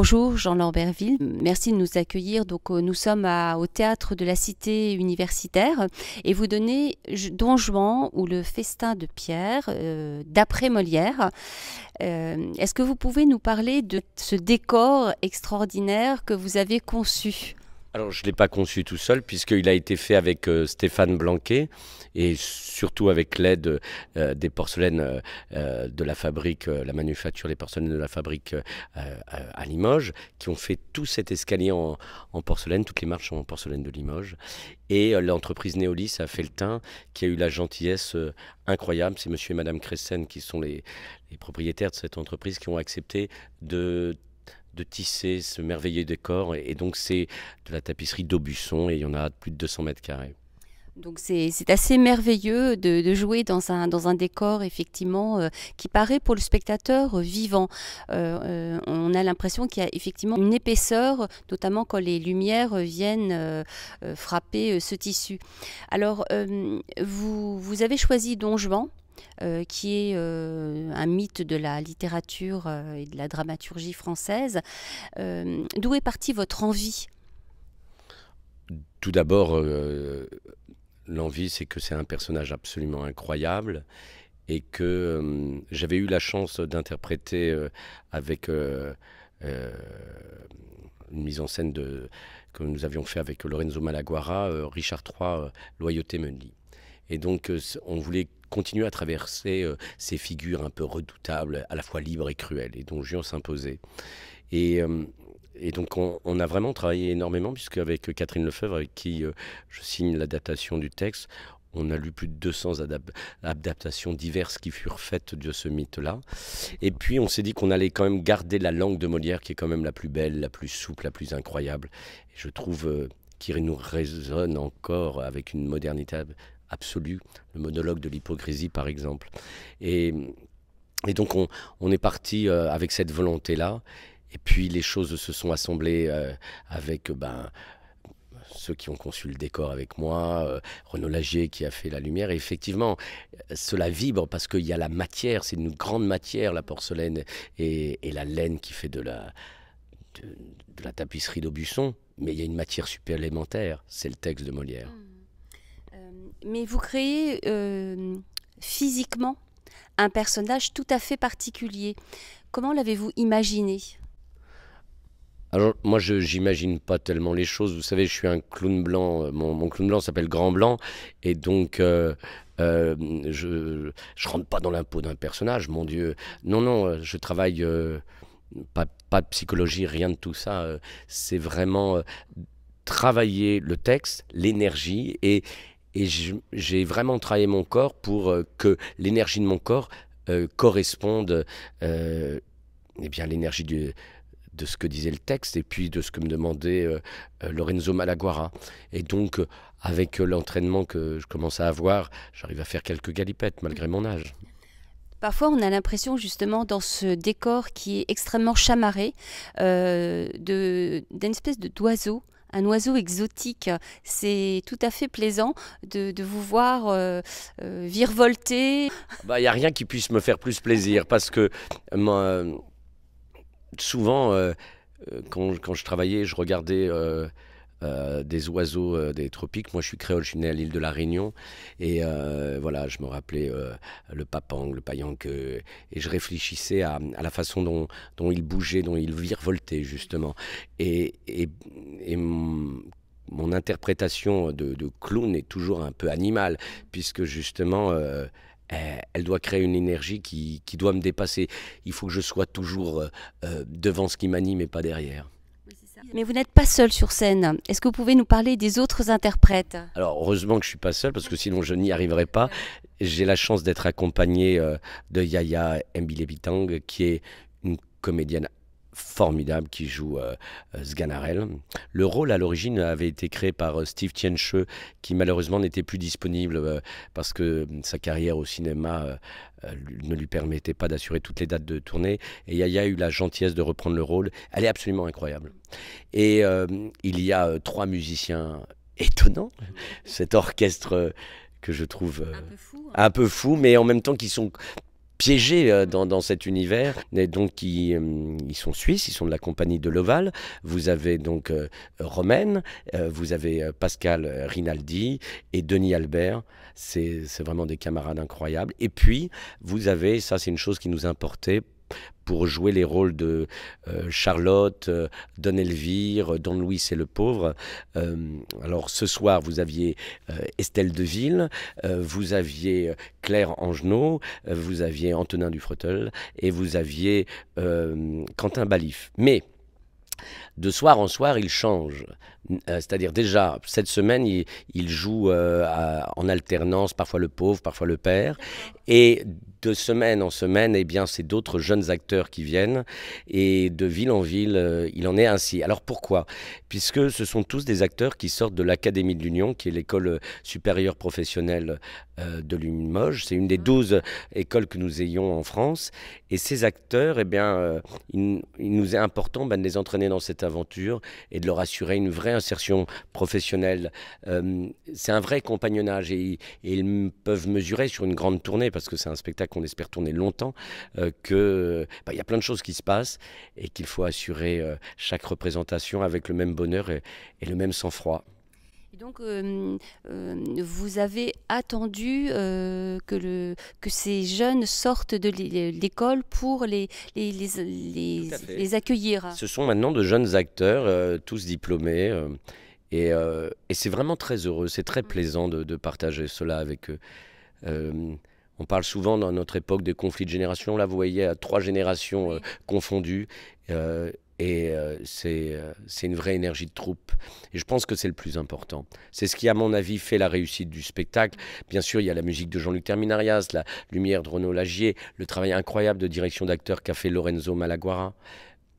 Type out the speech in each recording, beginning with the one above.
Bonjour Jean Lambertville, merci de nous accueillir. Donc euh, nous sommes au théâtre de la Cité universitaire et vous donnez Don Juan ou le festin de Pierre euh, d'après Molière. Euh, est-ce que vous pouvez nous parler de ce décor extraordinaire que vous avez conçu alors, je ne l'ai pas conçu tout seul, puisqu'il a été fait avec euh, Stéphane Blanquet et surtout avec l'aide euh, des porcelaines euh, de la fabrique, la manufacture des porcelaines de la fabrique à Limoges, qui ont fait tout cet escalier en, porcelaine. Toutes les marches en porcelaine de Limoges. Et l'entreprise Néolis a fait le teint, qui a eu la gentillesse incroyable. C'est monsieur et madame Cressen qui sont les, les propriétaires de cette entreprise qui ont accepté de de tisser ce merveilleux décor. Et, donc, c'est de la tapisserie d'Aubusson et il y en a plus de 200 mètres carrés. Donc c'est assez merveilleux de, jouer dans un, dans un décor effectivement euh, qui paraît pour le spectateur vivant. Euh, euh, on a l'impression qu'il y a effectivement une épaisseur, notamment quand les lumières viennent frapper ce tissu. Alors vous, vous avez choisi Don Juan euh, qui est euh, un mythe de la littérature euh, et de la dramaturgie française. D'où est partie votre envie Tout d'abord, l'envie, c'est que c'est un personnage absolument incroyable et que j'avais eu la chance d'interpréter avec... une mise en scène de, que nous avions fait avec Lorenzo Malaguara, Richard III, Loyauté Menli. Et donc, on voulait continuer à traverser euh, ces figures un peu redoutables, à la fois libres et cruelles, et dont Jean s'imposait. Et, euh, et, donc on, a vraiment travaillé énormément, puisque avec euh, Catherine Lefebvre, avec qui je signe l'adaptation du texte, on a lu plus de 200 adaptations diverses qui furent faites de ce mythe-là. Et puis on s'est dit qu'on allait quand même garder la langue de Molière, qui est quand même la plus belle, la plus souple, la plus incroyable. Et je trouve qu'il nous résonne encore avec une modernité absolue, le monologue de l'hypocrisie par exemple. Et, donc on, est parti euh, avec cette volonté-là, et puis les choses se sont assemblées euh, avec... Ben, ceux qui ont conçu le décor avec moi, euh, Renaud Lagier qui a fait la lumière. Et effectivement, cela vibre parce qu'il y a la matière, c'est une grande matière, la porcelaine et, la laine qui fait de la, tapisserie d'Aubusson. Mais il y a une matière supplémentaire, c'est le texte de Molière. Mm mais vous créez euh, physiquement un personnage tout à fait particulier. Comment l'avez-vous imaginé alors moi je j'imagine pas tellement les choses. Vous savez, je suis un clown blanc. Euh, mon, clown blanc s'appelle Grand Blanc et donc euh, je ne rentre pas dans l'impôt d'un personnage. Mon Dieu, non non, je travaille pas, pas de psychologie, rien de tout ça. C'est vraiment travailler le texte, l'énergie et et j'ai vraiment travaillé mon corps pour euh, que l'énergie de mon corps euh, corresponde euh, eh bien, à l'énergie de ce que disait le texte et puis de ce que me demandait Lorenzo Malaguara. Et donc, avec l'entraînement que je commence à avoir, j'arrive à faire quelques galipettes malgré mon âge. Parfois, on a l'impression justement dans ce décor qui est extrêmement chamarré d'une espèce d'oiseau un oiseau exotique. C'est tout à fait plaisant de, vous voir euh, euh, virevolter. Ah bah, il bah, n'y a rien qui puisse me faire plus plaisir parce que euh, souvent, quand, je travaillais, je regardais. des oiseaux des tropiques. Moi, je suis créole, je suis né à l'île de la Réunion. Et voilà, je me rappelais le papang, le que et je réfléchissais à, la façon dont, il bougeait, dont il virevoltait justement. Et, et, et mon interprétation de, clown est toujours un peu animale, puisque justement, euh, elle doit créer une énergie qui, doit me dépasser. Il faut que je sois toujours euh, euh, devant ce qui m'anime et pas derrière. Mais vous n'êtes pas seul sur scène. Est-ce que vous pouvez nous parler des autres interprètes Alors heureusement que je suis pas seul parce que sinon je n'y arriverais pas. J'ai la chance d'être accompagné de Yaya Mbilebitang qui est une comédienne formidable qui joue euh, euh Le rôle à l'origine avait été créé par euh, Steve Tiencheux qui malheureusement n'était plus disponible euh, parce que sa carrière au cinéma ne lui permettait pas d'assurer toutes les dates de tournée et Yaya a eu la gentillesse de reprendre le rôle. Elle est absolument incroyable. Et il y a trois musiciens étonnants, cet orchestre que je trouve un peu, fou, hein. un peu fou mais en même temps qui sont piégés euh, dans, dans, cet univers. Et donc, ils, euh, ils, sont suisses, ils sont de la compagnie de l'Oval. Vous avez donc euh, Romaine, vous avez Pascal Rinaldi et Denis Albert. C'est vraiment des camarades incroyables. Et puis, vous avez, ça c'est une chose qui nous importait pour jouer les rôles de euh, Charlotte, euh, Don Elvire, Don Louis et le pauvre. Euh, alors ce soir, vous aviez Estelle Deville, vous aviez Claire Angenot, vous aviez Antonin Dufretel et vous aviez Quentin Balif. Mais de soir en soir, il change. Euh, c'est-à-dire déjà, cette semaine, il, joue euh, en alternance, parfois le pauvre, parfois le père. Et de semaine en semaine, eh bien, c'est d'autres jeunes acteurs qui viennent. Et de ville en ville, euh, il en est ainsi. Alors pourquoi Puisque ce sont tous des acteurs qui sortent de l'Académie de l'Union, qui est l'école supérieure professionnelle de Limoges. C'est une des ah. douze écoles que nous ayons en France. Et ces acteurs, eh bien, il, nous est important ben, de les entraîner dans cette aventure et de leur assurer une vraie insertion professionnelle. Euh, c'est un vrai compagnonnage et, ils peuvent mesurer sur une grande tournée, parce que c'est un spectacle qu'on espère tourner longtemps, euh, qu'il bah, y a plein de choses qui se passent et qu'il faut assurer euh, chaque représentation avec le même bonheur et le même sang-froid donc, euh, euh, vous avez attendu euh, que, le, que ces jeunes sortent de l'école pour les, les, accueillir. Ce sont maintenant de jeunes acteurs, tous diplômés. et, c'est vraiment très heureux, c'est très mm. plaisant de, partager cela avec eux. on parle souvent dans notre époque des conflits de génération. Là, vous voyez, à trois générations confondues. Et euh, euh, c'est une vraie énergie de troupe. Et je pense que c'est le plus important. C'est ce qui, à mon avis, fait la réussite du spectacle. Bien sûr, il y a la musique de Jean-Luc Terminarias, la lumière de Renaud Lagier, le travail incroyable de direction d'acteur qu'a fait Lorenzo Malaguara.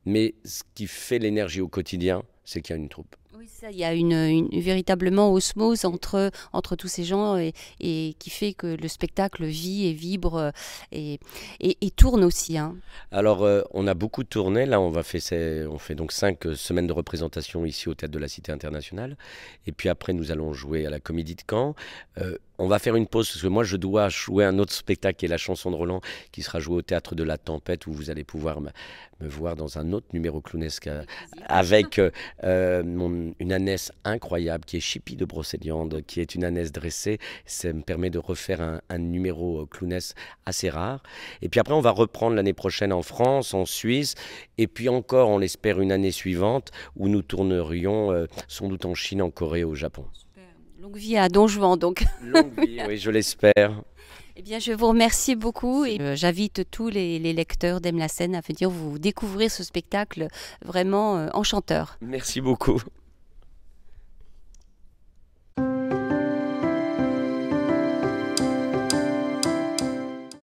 Mais ce qui fait l'énergie au quotidien, c'est qu'il y a une troupe oui, il y a une, véritablement osmose entre, entre tous ces gens et, qui fait que le spectacle vit et vibre euh, et, et, tourne aussi. Hein. Alors, euh, on a beaucoup tourné. Là, on, va fait, on fait donc cinq euh, semaines de représentation ici au Théâtre de la Cité Internationale. Et puis après, nous allons jouer à la Comédie de Caen. On va faire une pause parce que moi je dois jouer un autre spectacle qui est la chanson de Roland qui sera joué au théâtre de la tempête où vous allez pouvoir me, voir dans un autre numéro clownesque euh, avec euh, euh, une ânesse incroyable qui est Chippy de Brocéliande qui est une ânesse dressée. Ça me permet de refaire un, numéro clownesque assez rare. Et puis après on va reprendre l'année prochaine en France, en Suisse et puis encore on l'espère une année suivante où nous tournerions sans doute en Chine, en Corée, au Japon. Longue vie à Don Juan, donc. Longue vie, oui, je l'espère. Eh bien, je vous remercie beaucoup et euh, j'invite tous les, lecteurs d'Aime la scène à venir vous découvrir ce spectacle vraiment euh, enchanteur. Merci beaucoup.